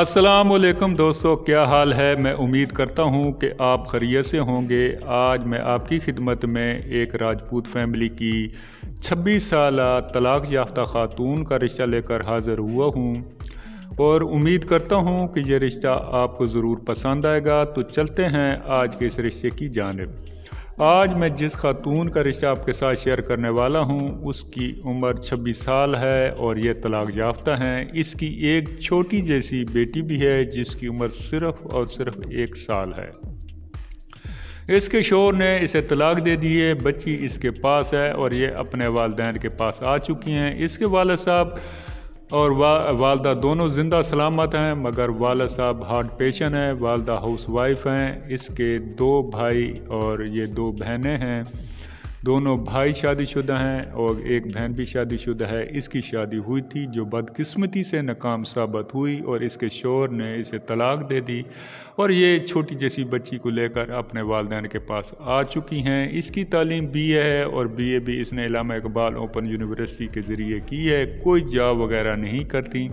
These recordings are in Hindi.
असलकम दोस्तों क्या हाल है मैं उम्मीद करता हूँ कि आप खरीत से होंगे आज मैं आपकी खिदमत में एक राजपूत फैमिली की 26 साल तलाक याफ्ता ख़ातून का रिश्ता लेकर हाज़िर हुआ हूँ और उम्मीद करता हूँ कि यह रिश्ता आपको ज़रूर पसंद आएगा तो चलते हैं आज के इस रिश्ते की जानब आज मैं जिस खातून का रिश्ता आपके साथ शेयर करने वाला हूँ उसकी उम्र 26 साल है और ये तलाक याफ्ता हैं इसकी एक छोटी जैसी बेटी भी है जिसकी उम्र सिर्फ और सिर्फ एक साल है इसके शोर ने इसे तलाक दे दी है बच्ची इसके पास है और ये अपने वालदेन के पास आ चुकी हैं इसके वाल साहब और वा वालदा दोनों ज़िंदा सलामत हैं मगर वाल साहब हार्ट पेशेंट हैं वालदा हाउस वाइफ हैं इसके दो भाई और ये दो बहनें हैं दोनों भाई शादीशुदा हैं और एक बहन भी शादीशुदा है इसकी शादी हुई थी जो बदकिस्मती से नाकाम साबित हुई और इसके शोर ने इसे तलाक दे दी और ये छोटी जैसी बच्ची को लेकर अपने वालदेन के पास आ चुकी हैं इसकी तालीम बी ए है और बी ए भी इसने इलामा इकबाल ओपन यूनिवर्सिटी के ज़रिए की है कोई जॉब वगैरह नहीं करती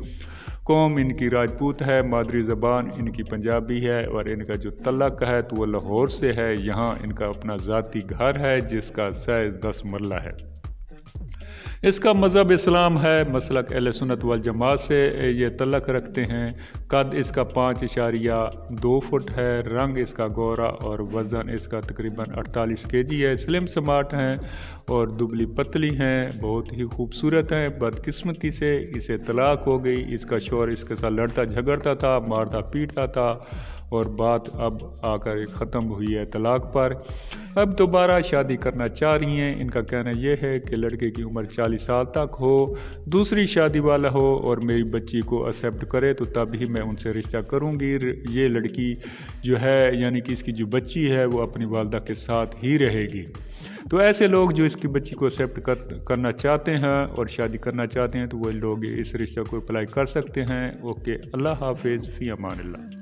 कौम इनकी राजपूत है मादरी ज़बान इनकी पंजाबी है और इनका जो तलक है तो वो लाहौर से है यहाँ इनका अपना ज़ाती घर है जिसका सैज़ दस मरला है इसका मज़हब इस्लाम है मसलक अल सुनत वाल जमात से ये तलक रखते हैं कद इसका पाँच इशारिया दो फुट है रंग इसका गोरा और वज़न इसका तकरीबन अड़तालीस के जी है स्लिम स्मार्ट हैं और दुबली पतली हैं बहुत ही खूबसूरत हैं बदकस्मती से इसे तलाक हो गई इसका शोर इसके साथ लड़ता झगड़ता था मारता पीटता था और बात अब आकर ख़त्म हुई है तलाक पर अब दोबारा शादी करना चाह रही हैं इनका कहना यह है कि लड़के की उम्र 40 साल तक हो दूसरी शादी वाला हो और मेरी बच्ची को एक्सेप्ट करे तो तब ही मैं उनसे रिश्ता करूँगी ये लड़की जो है यानी कि इसकी जो बच्ची है वो अपनी वालदा के साथ ही रहेगी तो ऐसे लोग जो इसकी बच्ची को एक्सेप्ट कर, करना चाहते हैं और शादी करना चाहते हैं तो वह लोग इस रिश्ते को अप्लाई कर सकते हैं ओके अल्लाह हाफिज़ फ़ी अमान